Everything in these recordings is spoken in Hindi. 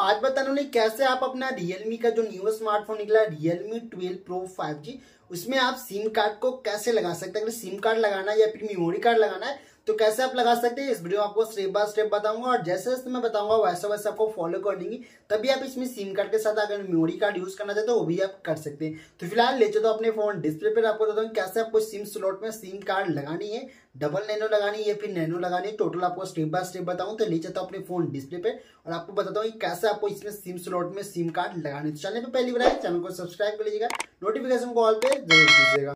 आज बताने वाले कैसे आप अपना रियलमी का जो न्यू स्मार्टफोन निकला Realme twelve pro five G उसमें आप सिम कार्ड को कैसे लगा सकते हैं अगर सिम कार्ड लगाना है या फिर मेमोरी कार्ड लगाना है तो कैसे आप लगा सकते हैं इस वीडियो में आपको स्टेप बाय स्टेप बताऊंगा और जैसे जैसे मैं बताऊंगा वैसे वैसे आपको फॉलो कर देंगे तभी आप इसमें सिम कार्ड के साथ अगर मेमोरी कार्ड यूज करना चाहते हो वो भी आप कर सकते हैं तो फिलहाल ले चलो अपने फोन डिस्प्ले पर आपको बताऊँ कैसे आपको सिम स्लॉट में सिम कार्ड लगानी है डबल नैनो लगानी या फिर नैनो लगानी टोटल आपको स्टेप बाय स्टेप बताऊँ तो ले चलता हूँ अपने फोन डिस्प्ले पर और आपको बताता हूँ कैसे आपको इसमें सिम स्लॉट में सिम कार्ड लगानी है तो चैनल पर पहली बार चैनल को सब्सक्राइब कर लीजिएगा नोटिफिकेशन कॉल पर जरूर दीजिएगा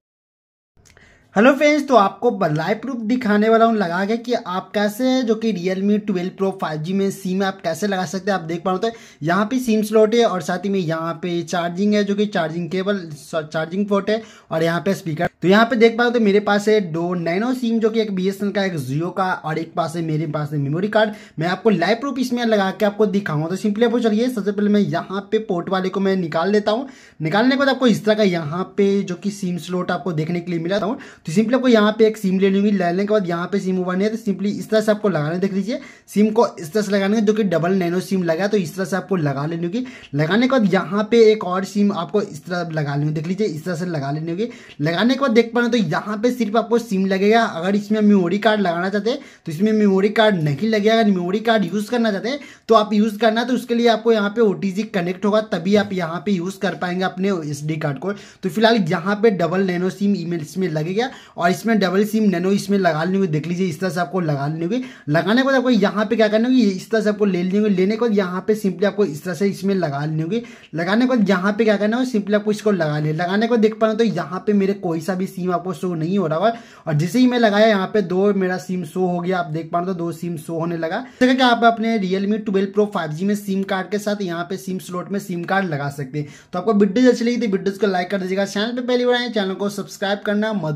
हेलो फ्रेंड्स तो आपको लाइव प्रूफ दिखाने वाला हूँ लगा के कि आप कैसे जो कि Realme twelve pro five G में सिम आप कैसे लगा सकते हैं आप देख पा रहे हो यहाँ पे सिम स्लॉट है और साथ ही में यहाँ पे चार्जिंग है जो कि चार्जिंग केबल चार्जिंग पोर्ट है और यहाँ पे स्पीकर तो यहाँ पे देख पा रहे हो तो मेरे पास है दो नैनो सिम जो कि एक बी का एक जियो का और एक पास है मेरे पास है मेमोरी कार्ड मैं आपको लाइव प्रूफ इसमें लगा के आपको दिखाऊंगा तो सिंपली आपको चलिए सबसे पहले मैं यहाँ पे पोर्ट वाले को मैं निकाल लेता हूँ निकालने के बाद आपको इस तरह का यहाँ पे जो कि सिम स्लोट आपको देखने के लिए मिला था तो सिंपली आपको यहाँ पे एक सिम ले लूंगी लेने के बाद यहाँ पे सिम उबानी है तो सिंपली इस तरह से आपको लगाने देख लीजिए सिम को इस तरह से लगाने जो कि डबल नैनो सिम लगा तो इस तरह से आपको लगा लेने की लगाने के बाद यहाँ पे एक और सिम आपको इस तरह लगा लेंगे देख लीजिए इस तरह से लगा लेने होगी लगाने के बाद देख पा रहे तो यहाँ पे सिर्फ आपको सिम लगेगा अगर इसमें मेमोरी कार्ड लगाना चाहते तो इसमें मेमोरी कार्ड नहीं लगेगा अगर मेमोरी कार्ड यूज़ करना चाहते तो आप यूज़ करना तो उसके लिए आपको यहाँ पे ओ कनेक्ट होगा तभी आप यहाँ पे यूज़ कर पाएंगे अपने एस कार्ड को तो फिलहाल यहाँ पे डबल नैनो सिम ई इसमें लगेगा और इसमें डबल सिम नैनो इसमें लगा लेंगे देख लीजिए इस तरह से आपको लगा लेंगे लगाने के बाद आपको यहाँ पे क्या करना होगी इस तरह से आपको ले लेंगे लेने के बाद यहाँ पे सिंपली आपको इस तरह से इसमें लगा लेंगे लगाने के बाद यहाँ पे क्या करना हो सिंपली आपको इसको लगा लें लगाने को देख पा रहे हो तो यहाँ पे मेरे कोई सा सा भी सीम आपको शो नहीं हो रहा हुआ और जैसे ही मैं लगाया यहाँ पे दो मेरा सिम शो हो गया आप देख पा रहे हो तो दो सिम शो होने लगा जैसे कि आप अपने रियलमी ट्वेल्व प्रो फाइव में सिम कार्ड के साथ यहाँ पे सिम स्लॉट में सिम कार्ड लगा सकते हैं तो आपको वीडियोज अच्छी लगी थी वीडियोज को लाइक कर दीजिएगा चैनल पर पहली बार आए चैनल को सब्सक्राइब करना मत